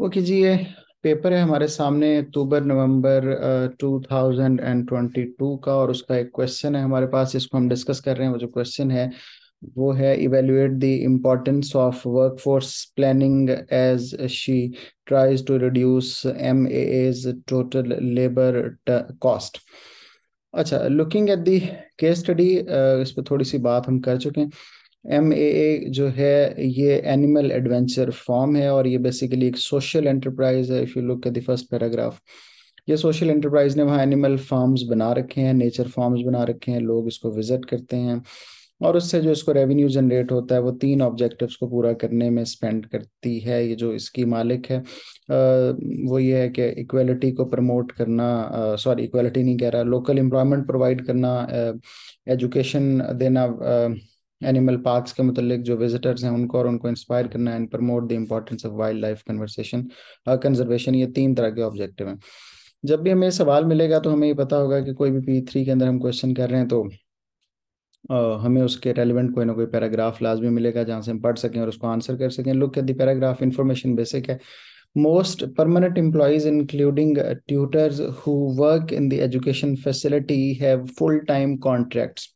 वो कीजिए पेपर है हमारे सामने October November two thousand and twenty two का और उसका एक क्वेश्चन है हमारे पास इसको हम डिस्कस कर रहे हैं वो जो क्वेश्चन है वो है evaluate the importance of workforce planning as she tries to reduce M as total labour cost अच्छा looking at the case study इस पर थोड़ी सी बात हम कर चुके हैं एम ए जो है ये एनिमल एडवेंचर फॉर्म है और ये बेसिकली एक सोशल एंटरप्राइज है if you look at the first paragraph ये सोशल एंटरप्राइज ने वहाँ एनिमल फार्म्स बना रखे हैं नेचर फार्म्स बना रखे हैं लोग इसको विजिट करते हैं और उससे जो इसको रेवेन्यू जनरेट होता है वो तीन ऑब्जेक्टिव्स को पूरा करने में स्पेंड करती है ये जो इसकी मालिक है वो ये है कि इक्वलिटी को प्रमोट करना सॉरी इक्वलिटी नहीं कह रहा लोकल एम्प्लॉयमेंट प्रोवाइड करना एजुकेशन देना एनिमल पार्क्स के मतलब जो विजिटर्स हैं उनको और उनको इंस्पायर करना and promote the importance of wildlife conversation conservation ये तीन तरह के ऑब्जेक्टिव हैं जब भी हमें सवाल मिलेगा तो हमें ये पता होगा कि कोई भी पी थ्री के अंदर हम क्वेश्चन कर रहे हैं तो Uh, हमें उसके रेलिवेंट कोई ना कोई पैराग्राफ लाजमी मिलेगा जहाँ से हम पढ़ सकें और उसको आंसर कर सकें look at the paragraph information basic है most permanent employees including tutors who work in the education facility have full time contracts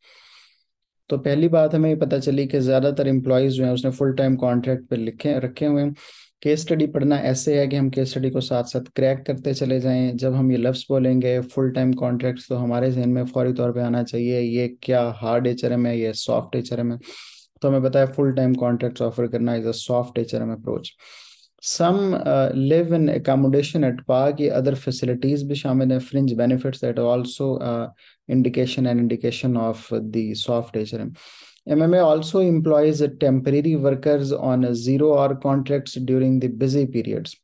तो पहली बात हमें पता चली कि ज़्यादातर एम्प्लॉयज़ जो हैं उसने फुल टाइम कॉन्ट्रैक्ट पर लिखे रखे हुए हैं केस स्टडी पढ़ना ऐसे है कि हम केस स्टडी को साथ साथ क्रैक करते चले जाएं जब हम ये लफ्ज़ बोलेंगे फुल टाइम कॉन्ट्रैक्ट्स तो हमारे जहन में फौरी तौर पे आना चाहिए ये क्या हार्ड एच है ये सॉफ्ट एच है तो हमें पता है फुल टाइम कॉन्ट्रैक्ट्स ऑफर करना is a soft H approach some live in accommodation at park ये अदर फैसिलिटीज़ भी शामिल हैं fringe benefits that also indication and indication of the soft HRM. MMA also employs temporary workers on zero hour contracts during the busy periods.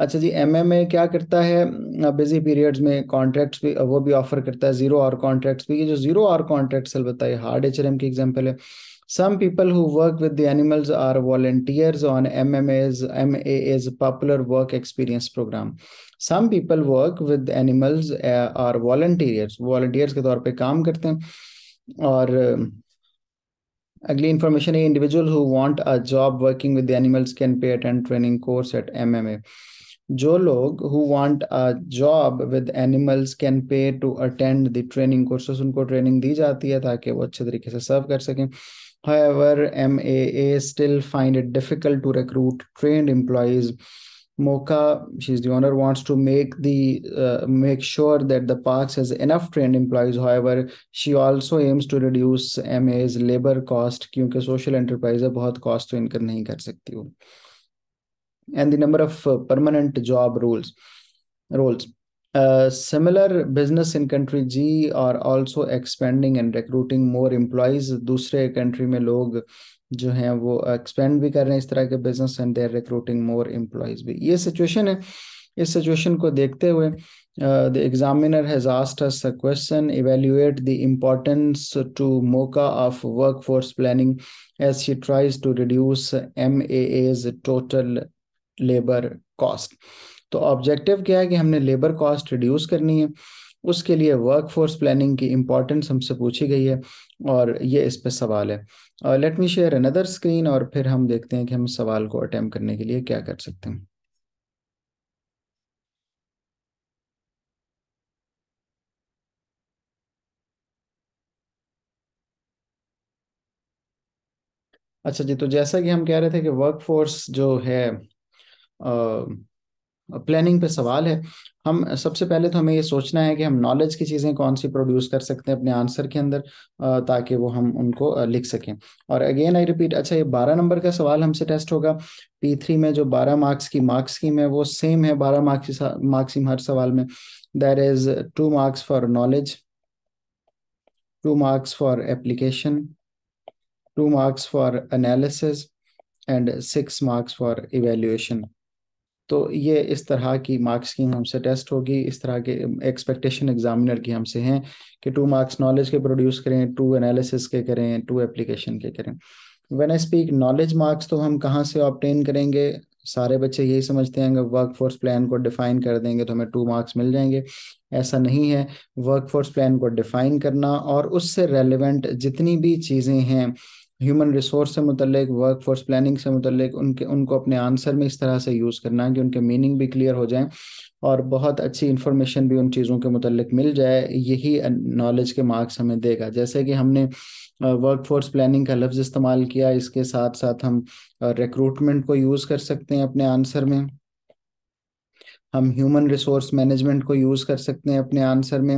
अच्छा जी M M M A क्या करता है busy periods में contracts भी वो भी offer करता है zero hour contracts भी ये जो जीरो आवर कॉन्ट्रैक्ट्स बताइए हार्ड एच की example Some people who work with the animals are volunteers on MMA's MAA's Popular Work Experience program. Some people work with animals are volunteers volunteers के तौर पर काम करते हैं और uh, अगली इंफॉर्मेशन है individual who want a job working with animals can pay attend training course at MMA जो लोग who want a job with animals can pay to attend the training courses उनको ट्रेनिंग दी जाती है ताकि वो अच्छे तरीके से सर्व कर सकें However, MAA still find it difficult to recruit trained employees Mocha, she's the owner, wants to make the uh, make sure that the parks has enough trained employees. However, she also aims to reduce MA's labor cost because social enterprise बहुत cost to incur And the number of uh, permanent job roles roles. Uh, similar business in country G are also expanding and recruiting more employees. दूसरे country में लोग जो है वो expand भी कर रहे हैं इस तरह के business and their recruiting more employees भी ये सिचुएशन है इस सिचुएशन को देखते हुए the examiner has asked us a question evaluate the importance to Mocha of workforce planning as she tries to reduce M as total labour cost तो objective क्या है कि हमने लेबर कॉस्ट रिड्यूस करनी है उसके लिए वर्कफोर्स प्लानिंग की इम्पोर्टेंस हमसे पूछी गई है और ये इस पर सवाल है let me share another screen और फिर हम देखते हैं कि हम सवाल को अटैम्प करने के लिए क्या कर सकते हैं अच्छा जी तो जैसा कि हम कह रहे थे कि वर्कफोर्स जो है uh, प्लानिंग पे सवाल है हम सबसे पहले तो हमें ये सोचना है कि हम नॉलेज की चीज़ें कौन सी प्रोड्यूस कर सकते हैं अपने आंसर के अंदर ताकि वो हम उनको लिख सकें और अगेन आई रिपीट अच्छा ये बारह नंबर का सवाल हमसे टेस्ट होगा पी थ्री में जो बारह मार्क्स की मार्क्स की है वो सेम है बारह मार्क्स मार्क्स हर सवाल में there is two marks for knowledge two marks for application two marks for analysis and six marks for evaluation तो ये इस तरह की मार्क्स की हमसे टेस्ट होगी इस तरह के एक्सपेक्टेशन एग्जामिनर की हमसे हैं कि टू मार्क्स नॉलेज के प्रोड्यूस करें टू एनालिसिस के करें टू एप्लीकेशन के करें when I speak knowledge marks तो हम कहाँ से ऑप्टेन करेंगे सारे बच्चे यही समझते हैं अगर वर्क फोर्स प्लान को डिफाइन कर देंगे तो हमें टू मार्क्स मिल जाएंगे ऐसा नहीं है वर्क फोर्स प्लान को डिफाइन करना और उससे रेलिवेंट जितनी भी चीज़ें हैं ह्यूमन रिसोर्स से मुतलिक वर्क फोर्स प्लानिंग से मुतलिक उनके उनको अपने आंसर में इस तरह से यूज़ करना है कि उनके मीनिंग भी क्लियर हो जाएं और बहुत अच्छी इन्फॉर्मेशन भी उन चीज़ों के मुतलिक मिल जाए यही नॉलेज के मार्क्स हमें देगा जैसे कि हमने वर्क फोर्स प्लानिंग का लफ्ज़ इस्तेमाल किया इसके साथ साथ हम रिक्रूटमेंट को यूज़ कर सकते हैं अपने आंसर में हम ह्यूमन रिसोर्स मैनेजमेंट को यूज़ कर सकते हैं अपने आंसर में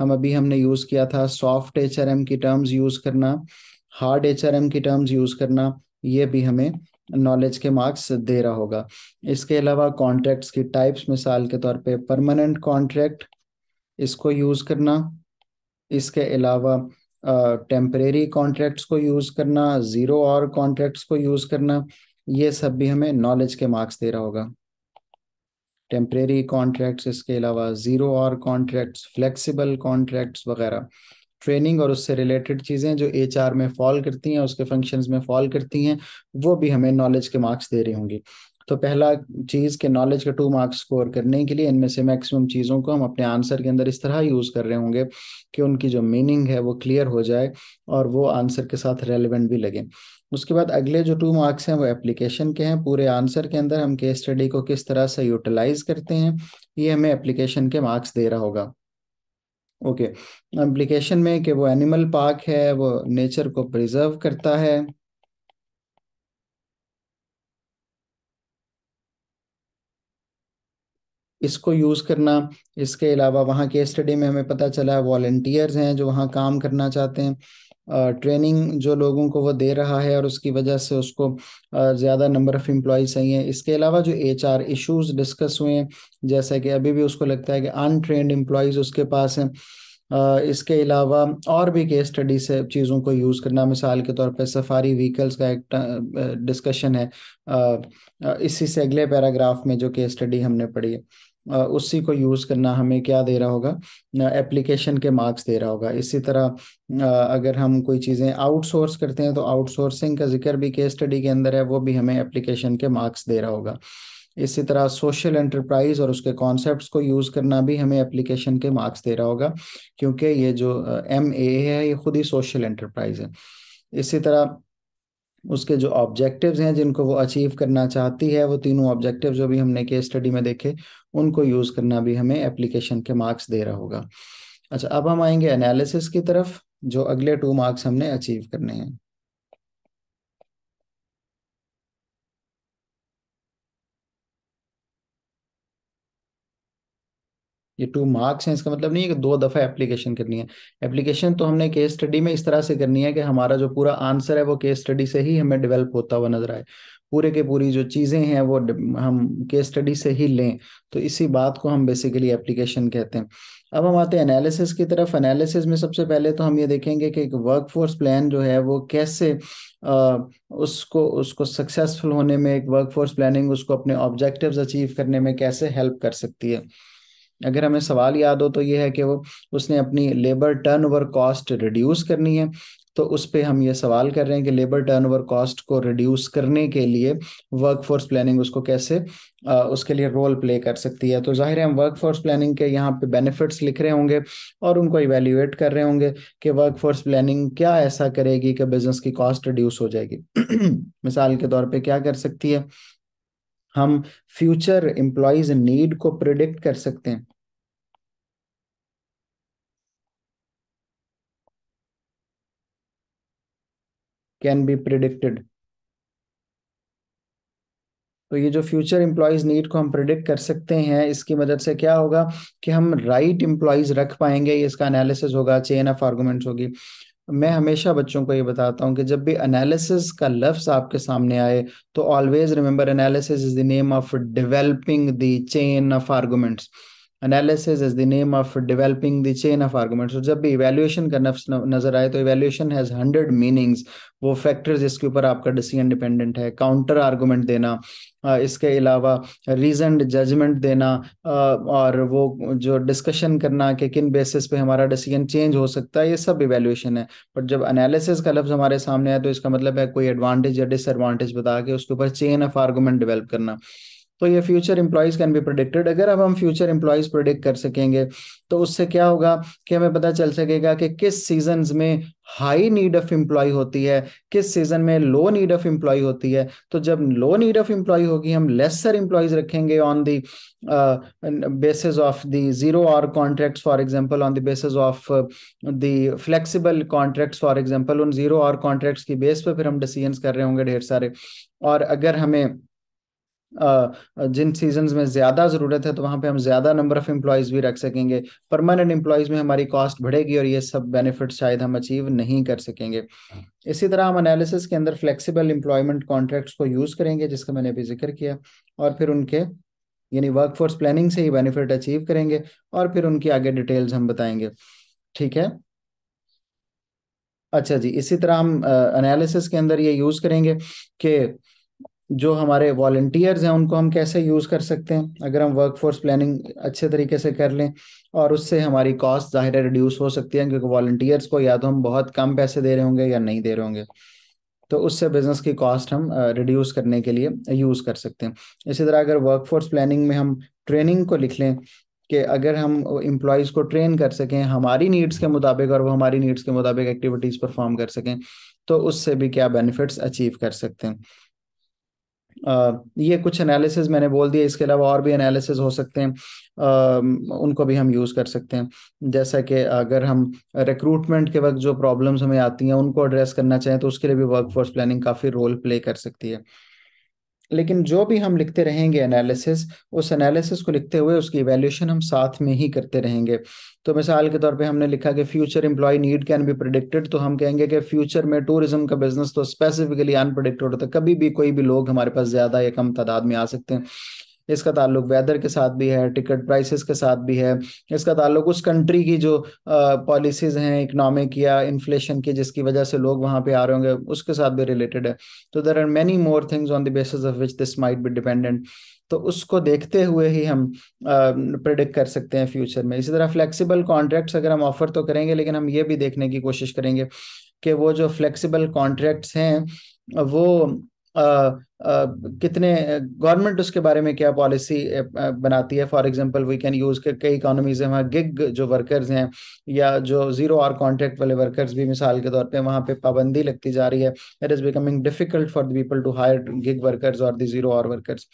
हम अभी हमने यूज़ किया था सॉफ्ट एच की टर्म्स यूज़ करना हार्ड एच की टर्म्स यूज करना ये भी हमें नॉलेज के मार्क्स दे रहा होगा इसके अलावा कॉन्ट्रैक्ट्स की टाइप्स मिसाल के तौर पे परमानेंट कॉन्ट्रैक्ट इसको यूज करना इसके अलावा टेम्परेरी कॉन्ट्रैक्ट्स को यूज करना जीरो और कॉन्ट्रैक्ट्स को यूज करना ये सब भी हमें नॉलेज के मार्क्स दे रहा होगा टेम्परेरी कॉन्ट्रैक्ट्स इसके अलावा zero hour contracts flexible contracts वगैरह ट्रेनिंग और उससे रिलेटेड चीज़ें जो एच में फॉल करती हैं उसके फंक्शन में फॉल करती हैं वो भी हमें नॉलेज के मार्क्स दे रही होंगी तो पहला चीज़ के नॉलेज का टू मार्क्स स्कोर करने के लिए इनमें से मैक्सिमम चीज़ों को हम अपने आंसर के अंदर इस तरह यूज़ कर रहे होंगे कि उनकी जो मीनिंग है वो क्लियर हो जाए और वो आंसर के साथ रेलिवेंट भी लगे उसके बाद अगले जो टू मार्क्स हैं वो एप्लीकेशन के हैं पूरे आंसर के अंदर हम केस स्टडी को किस तरह से यूटिलाइज करते हैं ये हमें एप्लीकेशन के मार्क्स दे रहा होगा ओके एप्लीकेशन में कि वो एनिमल पार्क है वो नेचर को प्रिजर्व करता है इसको यूज़ करना इसके अलावा वहां के स्टडी में हमें पता चला है वॉल्टियर्स हैं जो वहां काम करना चाहते हैं ट्रेनिंग जो लोगों को वो दे रहा है और उसकी वजह से उसको ज़्यादा नंबर ऑफ़ सही है इसके अलावा जो एच आर इशूज़ डिस्कस हुए हैं जैसा कि अभी भी उसको लगता है कि अनट्रेंड एम्प्लॉयज़ उसके पास हैं इसके अलावा और भी केस स्टडी से चीज़ों को यूज़ करना मिसाल के तौर पे सफारी व्हीकल्स का एक डिस्कशन है इसी से अगले पैराग्राफ में जो केस स्टडी हमने पढ़ी है उसी को यूज़ करना हमें क्या दे रहा होगा एप्लीकेशन के मार्क्स दे रहा होगा इसी तरह अगर हम कोई चीज़ें आउटसोर्स करते हैं तो आउटसोर्सिंग का जिक्र भी केस स्टडी के अंदर है वो भी हमें एप्लीकेशन के मार्क्स दे रहा होगा इसी तरह सोशल एंटरप्राइज और उसके कॉन्सेप्ट्स को यूज़ करना भी हमें एप्लीकेशन के मार्क्स दे रहा होगा क्योंकि ये जो एम ए है ये खुद ही सोशल एंटरप्राइज है इसी तरह उसके जो ऑब्जेक्टिव्स हैं जिनको वो अचीव करना चाहती है वो तीनों ऑब्जेक्टिव जो भी हमने के स्टडी में देखे उनको यूज़ करना भी हमें एप्लीकेशन के मार्क्स दे रहा होगा अच्छा अब हम आएंगे एनालिसिस की तरफ जो अगले टू मार्क्स हमने अचीव करने हैं ये टू मार्क्स हैं इसका मतलब नहीं है कि दो दफ़ा एप्लीकेशन करनी है एप्लीकेशन तो हमने केस स्टडी में इस तरह से करनी है कि हमारा जो पूरा आंसर है वो केस स्टडी से ही हमें डेवलप होता हुआ नजर आए पूरे के पूरी जो चीज़ें हैं वो हम केस स्टडी से ही लें तो इसी बात को हम बेसिकली एप्लीकेशन कहते हैं अब हम आते हैं एनालिसिस की तरफ एनालिसिस में सबसे पहले तो हम ये देखेंगे कि एक वर्कफोर्स प्लान जो है वो कैसे आ, उसको उसको सक्सेसफुल होने में एक वर्कफोर्स प्लानिंग उसको अपने ऑब्जेक्टिव्स अचीव करने में कैसे हेल्प कर सकती है अगर हमें सवाल याद हो तो ये है कि वो उसने अपनी labour turnover cost reduce करनी है तो उस पर हम ये सवाल कर रहे हैं कि लेबर टर्न ओवर कॉस्ट को रिड्यूस करने के लिए वर्क फोर्स प्लानिंग उसको कैसे आ, उसके लिए रोल प्ले कर सकती है तो जाहिर है हम फोर्स प्लानिंग के यहाँ पे बेनिफिट्स लिख रहे होंगे और उनको इवेल्यूएट कर रहे होंगे कि वर्क फोर्स प्लानिंग क्या ऐसा करेगी कि बिजनेस की कॉस्ट रिड्यूस हो जाएगी मिसाल के तौर पर क्या कर सकती है हम फ्यूचर एम्प्लॉयज नीड को प्रिडिक्ट कर सकते हैं कैन बी प्रिडिक्टेड तो ये जो फ्यूचर एम्प्लॉयज नीड को हम प्रिडिक्ट कर सकते हैं इसकी मदद से क्या होगा कि हम राइट एम्प्लॉयज रख पाएंगे इसका एनालिसिस होगा चेन ऑफ आर्गूमेंट होगी मैं हमेशा बच्चों को ये बताता हूँ कि जब भी एनालिसिस का लफ्ज़ आपके सामने आए तो always remember analysis is the name of developing the chain of arguments analysis is the name of developing the chain of argument और जब भी इवेल्युएशन का नफ्स नजर आए तो इवेल्युएशन हैज हंड्रेड मीनिंग्स वो फैक्टर्स जिसके ऊपर आपका डिसीजन डिपेंडेंट है काउंटर आर्गूमेंट देना इसके अलावा रीजन जजमेंट देना और वो जो डिस्कशन करना कि किन बेसिस पे हमारा डिसीजन चेंज हो सकता है ये सब इवेल्युएशन है बट जब एनालिसिस का लफ्ज़ हमारे सामने आया तो इसका मतलब है कोई एडवांटेज या डिसएडवांटेज बता के उसके ऊपर चेन ऑफ आर्गूमेंट डिवेल्प करना तो ये future employees can be predicted अगर अब हम फ्यूचर एम्प्लॉयज़ प्रोडिक्ट कर सकेंगे तो उससे क्या होगा कि हमें पता चल सकेगा कि किस सीजन में हाई नीड ऑफ इम्प्लॉय होती है किस सीजन में लो नीड ऑफ एम्प्लॉय होती है तो जब लो नीड ऑफ इंप्लॉय होगी हम लेसर इंप्लॉयज रखेंगे on the basis of the zero hour contract for example on the basis of the flexible contract for example उन जीरो आर कॉन्ट्रैक्ट की बेस पर फिर हम डिसीजन कर रहे होंगे ढेर सारे और अगर हमें जिन सीजन में ज़्यादा ज़रूरत है तो वहां पे हम ज़्यादा नंबर ऑफ एम्प्लॉयज़ भी रख सकेंगे परमानेंट एम्प्लॉयज़ में हमारी कॉस्ट बढ़ेगी और ये सब बेनिफिट शायद हम अचीव नहीं कर सकेंगे हाँ। इसी तरह हम एनालिसिस के अंदर फ्लेक्सिबल एम्प्लॉयमेंट कॉन्ट्रैक्ट्स को यूज़ करेंगे जिसका मैंने अभी जिक्र किया और फिर उनके यानी वर्कफोर्स प्लानिंग से ही बेनिफिट अचीव करेंगे और फिर उनकी आगे डिटेल्स हम बताएंगे ठीक है अच्छा जी इसी तरह हम एनालिसिस के अंदर ये यूज़ करेंगे कि जो हमारे वॉल्टियर्स हैं उनको हम कैसे यूज़ कर सकते हैं अगर हम वर्कफोर्स प्लानिंग अच्छे तरीके से कर लें और उससे हमारी कॉस्ट ज़ाहिर है रिड्यूस हो सकती है क्योंकि वॉल्टियर्स को या तो हम बहुत कम पैसे दे रहे होंगे या नहीं दे रहे होंगे तो उससे बिज़नेस की कॉस्ट हम रिड्यूस करने के लिए यूज़ कर सकते हैं इसी तरह अगर वर्कफोर्स प्लानिंग में हम ट्रेनिंग को लिख लें कि अगर हम इम्प्लॉयज को ट्रेन कर सकें हमारी नीड्स के मुताबिक और वो हमारी नीड्स के मुताबिक एक्टिविटीज़ परफॉर्म कर सकें तो उससे भी क्या बेनिफिट्स अचीव कर सकते हैं ये कुछ एनालिसिस मैंने बोल दिया इसके अलावा और भी एनालिसिस हो सकते हैं उनको भी हम यूज़ कर सकते हैं जैसा कि अगर हम रिक्रूटमेंट के वक्त जो प्रॉब्लम्स हमें आती हैं उनको एड्रेस करना चाहें तो उसके लिए भी वर्कफोर्स प्लानिंग काफ़ी रोल प्ले कर सकती है लेकिन जो भी हम लिखते रहेंगे एनालिसिस उस एनालिसिस को लिखते हुए उसकी इवेल्यूशन हम साथ में ही करते रहेंगे तो मिसाल के तौर पे हमने लिखा कि future employee need can be predicted तो हम कहेंगे कि फ्यूचर में टूरिज्म का बिजनेस तो स्पेसिफिकली अनप्रडिक्टेड होता है कभी भी कोई भी लोग हमारे पास ज़्यादा या कम तादाद में आ सकते हैं इसका ताल्लुक वेदर के साथ भी है टिकट प्राइसेस के साथ भी है इसका ताल्लुक उस कंट्री की जो पॉलिसीज़ हैं इकोनॉमिक या इन्फ्लेशन की जिसकी वजह से लोग वहाँ पे आ रहे होंगे उसके साथ भी रिलेटेड है तो there are many more things on the basis of which this might be dependent तो उसको देखते हुए ही हम प्रिडिक्ट कर सकते हैं फ्यूचर में इसी तरह फ्लेक्सिबल कॉन्ट्रैक्ट्स अगर हम ऑफर तो करेंगे लेकिन हम ये भी देखने की कोशिश करेंगे कि वो जो फ्लेक्सिबल कॉन्ट्रैक्ट्स हैं वो कितने गवर्नमेंट उसके बारे में क्या पॉलिसी बनाती है for example we can use कई इकोनॉमीज है वहाँ गिग जो वर्कर्स हैं या जो जीरो आर कॉन्ट्रैक्ट वाले वर्कर्स भी मिसाल के तौर पे वहाँ पे पाबंदी लगती जा रही है it is becoming difficult for the people to hire gig workers और दीरो जीरो आर वर्कर्स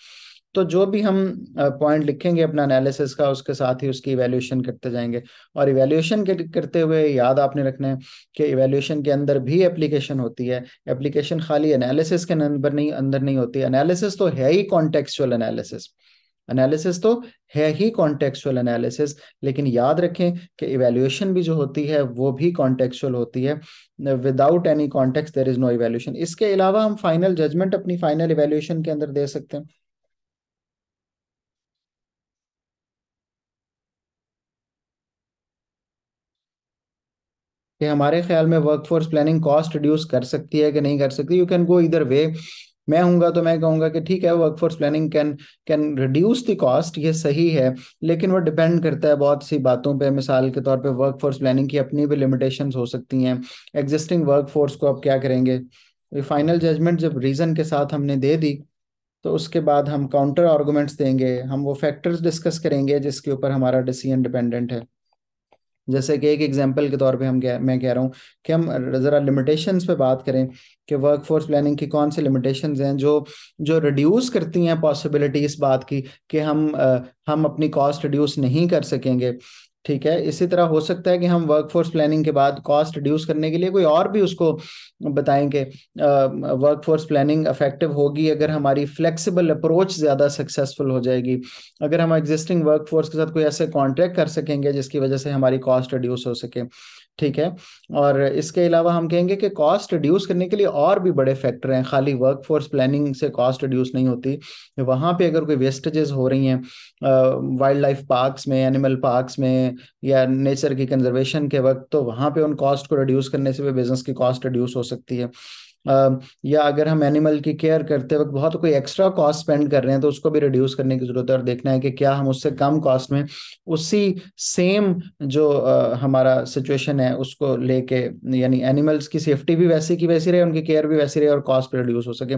तो जो भी हम पॉइंट लिखेंगे अपना एनालिसिस का उसके साथ ही उसकी इवेल्यूशन करते जाएंगे और इवेल्यूशन के करते हुए याद आपने रखना है कि इवेल्यूशन के अंदर भी एप्लीकेशन होती है एप्लीकेशन खाली एनालिसिस के अंदर नहीं अंदर नहीं होती एनालिसिस तो है ही कॉन्टेक्चुअल एनालिसिस एनालिसिस तो है ही कॉन्टेक्चुअल एनालिसिस लेकिन याद रखें कि इवेल्यूशन भी जो होती है वो भी कॉन्टेक्चुअल होती है without any context there is no evaluation इसके अलावा हम फाइनल जजमेंट अपनी फाइनल इवेल्यूशन के अंदर दे सकते हैं कि हमारे ख्याल में वर्कफोर्स प्लानिंग कॉस्ट रिड्यूस कर सकती है कि नहीं कर सकती यू कैन गो इधर वे मैं हूँ तो मैं कहूँगा कि ठीक है workforce planning can can reduce the cost ये सही है लेकिन वो डिपेंड करता है बहुत सी बातों पे मिसाल के तौर पे वर्कफोर्स प्लानिंग की अपनी भी लिमिटेशंस हो सकती हैं एग्जिस्टिंग वर्कफोर्स को आप क्या करेंगे फाइनल जजमेंट जब रीज़न के साथ हमने दे दी तो उसके बाद हम काउंटर आर्गूमेंट्स देंगे हम वो फैक्टर्स डिस्कस करेंगे जिसके ऊपर हमारा डिसीजन डिपेंडेंट है जैसे कि एक एग्जांपल के तौर पे हम कह मैं कह रहा हूँ कि हम ज़रा लिमिटेशंस पे बात करें कि वर्क फोर्स प्लानिंग की कौन सी लिमिटेशंस हैं जो जो रिड्यूस करती हैं पॉसिबिलिटी इस बात की कि हम हम अपनी कॉस्ट रिड्यूस नहीं कर सकेंगे ठीक है इसी तरह हो सकता है कि हम वर्कफोर्स प्लानिंग के बाद कॉस्ट रिड्यूस करने के लिए कोई और भी उसको बताएं कि वर्कफोर्स प्लानिंग अफेक्टिव होगी अगर हमारी फ्लेक्सिबल अप्रोच ज़्यादा सक्सेसफुल हो जाएगी अगर हम एग्जिस्टिंग वर्कफोर्स के साथ कोई ऐसे कॉन्ट्रैक्ट कर सकेंगे जिसकी वजह से हमारी कॉस्ट रिड्यूस हो सके ठीक है और इसके अलावा हम कहेंगे कि कॉस्ट रिड्यूस करने के लिए और भी बड़े फैक्टर हैं खाली वर्क फोर्स प्लानिंग से कॉस्ट रिड्यूस नहीं होती वहाँ पे अगर कोई वेस्टेजेस हो रही हैं वाइल्ड लाइफ पार्क्स में एनिमल पार्क्स में या नेचर की कंजर्वेशन के वक्त तो वहाँ पे उन कॉस्ट को रिड्यूस करने से भी बिजनेस की कॉस्ट रिड्यूस हो सकती है या अगर हम एनिमल की केयर करते वक्त बहुत कोई एक्स्ट्रा कॉस्ट स्पेंड कर रहे हैं तो उसको भी रिड्यूस करने की जरूरत है और देखना है कि क्या हम उससे कम कॉस्ट में उसी सेम जो हमारा सिचुएशन है उसको लेके यानी एनिमल्स की सेफ्टी भी वैसी की वैसी रहे उनकी केयर भी वैसी रहे और कॉस्ट भी रिड्यूस हो सके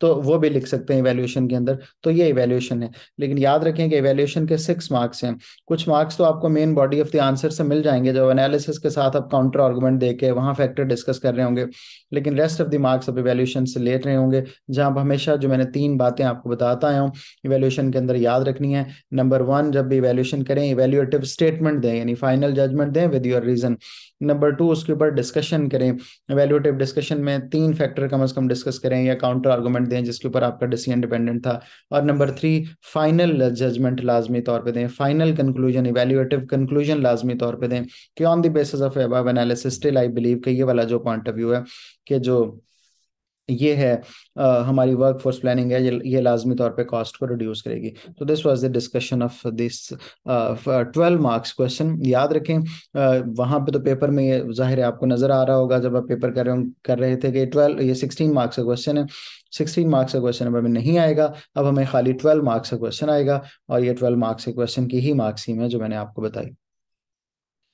तो वो भी लिख सकते हैं इवेल्यूएशन के अंदर तो ये इवेल्यूएशन है लेकिन याद रखें कि इवेल्यूएशन के सिक्स मार्क्स हैं कुछ मार्क्स तो आपको main body of the answer से मिल जाएंगे जब एनालिसिस के साथ आप काउंटर आर्गूमेंट दे के वहाँ फैक्टर डिस्कस कर रहे होंगे लेकिन रेस्ट ऑफ द मार्क्स आप इवेल्यूशन से ले रहे होंगे जहाँ आप हमेशा जो मैंने तीन बातें आपको बताता आया हूँ इवेल्यूशन के अंदर याद रखनी है नंबर वन जब भी इवेल्यूशन करें इवेल्यूएटिव स्टेटमेंट दें यानी फाइनल जजमेंट दें with your reason number two उसके ऊपर डिस्कशन करें वैल्यूटिव डिस्कशन में तीन फैक्टर कम अज कम डिस्कस करें या काउंटर आर्गूमेंट दें जिसके ऊपर आपका डिसीजन डिपेंडेंट था और नंबर थ्री फाइनल जजमेंट लाजमी तौर पर दें फाइनल कंक्लूजन इवेल्यूटिव कंक्लूजन लाजमी तौर पर दें कि on the basis of above analysis still I believe के ये वाला जो पॉइंट ऑफ व्यू है कि जो ये है uh, हमारी वर्क फोर्स प्लानिंग है ये, लाजमी तौर पे कॉस्ट को रिड्यूस करेगी तो this was the discussion of this twelve marks question याद रखें uh, वहां पे तो पेपर में ये जाहिर है आपको नजर आ रहा होगा जब आप पेपर कर रहे कर रहे थे कि ट्वेल्व ये सिक्सटीन मार्क्स का क्वेश्चन है सिक्सटीन मार्क्स का क्वेश्चन अब हमें नहीं आएगा अब हमें खाली ट्वेल्व मार्क्स का क्वेश्चन आएगा और ये ट्वेल्व मार्क्स के क्वेश्चन की ही मार्क्स ही में जो मैंने आपको बताई